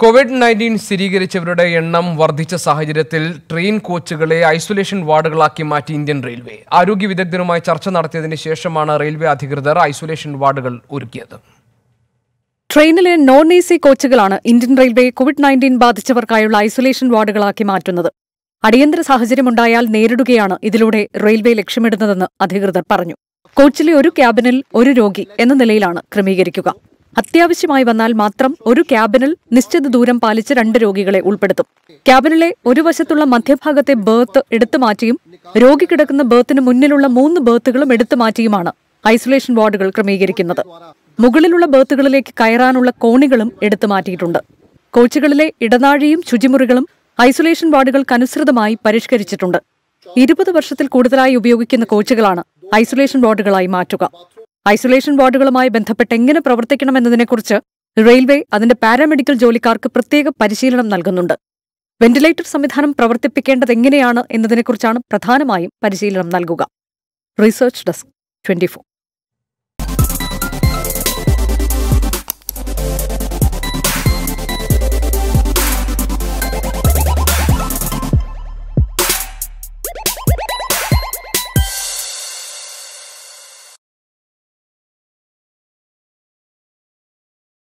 Covid nineteen സ്ഥിരീകരിച്ചവരുടെ എണ്ണം വർദ്ധിച്ച സാഹചര്യത്തിൽ ട്രെയിൻ കോച്ചുകളെ ഐസൊലേഷൻ വാർഡുകളാക്കി മാറ്റി ഇന്ത്യൻ റെയിൽവേ ആരോഗ്യ വിദഗ്ധരുമായി ചർച്ച നടത്തിയതിന് ശേഷമാണ് റെയിൽവേ അധികൃതർ ഐസൊലേഷൻ വാർഡുകൾ ഒരുക്കിയത് ട്രെയിനിലെ നോൺ എ സി കോച്ചുകളാണ് ഇന്ത്യൻ റെയിൽവേ കോവിഡ് നയൻറ്റീൻ ബാധിച്ചവർക്കായുള്ള ഐസൊലേഷൻ വാർഡുകളാക്കി മാറ്റുന്നത് അടിയന്തര സാഹചര്യമുണ്ടായാൽ നേരിടുകയാണ് ഇതിലൂടെ റെയിൽവേ ലക്ഷ്യമിടുന്നതെന്ന് അധികൃതർ പറഞ്ഞു കോച്ചിലെ ഒരു ക്യാബിനിൽ ഒരു രോഗി എന്ന നിലയിലാണ് ക്രമീകരിക്കുക അത്യാവശ്യമായി വന്നാൽ മാത്രം ഒരു ക്യാബിനിൽ നിശ്ചിത ദൂരം പാലിച്ച് രണ്ട് രോഗികളെ ഉൾപ്പെടുത്തും ക്യാബിനിലെ ഒരു വശത്തുള്ള മധ്യഭാഗത്തെ ബേർത്ത് എടുത്തു മാറ്റിയും രോഗി കിടക്കുന്ന ബേർത്തിന് മുന്നിലുള്ള മൂന്ന് ബേർത്തുകളും എടുത്തു മാറ്റിയുമാണ് ഐസൊലേഷൻ വാർഡുകൾ ക്രമീകരിക്കുന്നത് മുകളിലുള്ള ബേർത്തുകളിലേക്ക് കയറാനുള്ള കോണികളും എടുത്തു മാറ്റിയിട്ടുണ്ട് കോച്ചുകളിലെ ഇടനാഴിയും ശുചിമുറികളും ഐസൊലേഷൻ വാർഡുകൾക്കനുസൃതമായി പരിഷ്കരിച്ചിട്ടുണ്ട് ഇരുപത് വർഷത്തിൽ കൂടുതലായി ഉപയോഗിക്കുന്ന കോച്ചുകളാണ് ഐസൊലേഷൻ വാർഡുകളായി മാറ്റുക ഐസൊലേഷൻ വാർഡുകളുമായി ബന്ധപ്പെട്ട് എങ്ങനെ പ്രവർത്തിക്കണമെന്നതിനെക്കുറിച്ച് റെയിൽവേ അതിന്റെ പാരാമെഡിക്കൽ ജോലിക്കാർക്ക് പ്രത്യേക പരിശീലനം നൽകുന്നുണ്ട് വെന്റിലേറ്റർ സംവിധാനം പ്രവർത്തിപ്പിക്കേണ്ടത് എങ്ങനെയാണ് എന്നതിനെക്കുറിച്ചാണ് പ്രധാനമായും പരിശീലനം നൽകുക റിസർച്ച് ഡെസ്ക് ട്വന്റി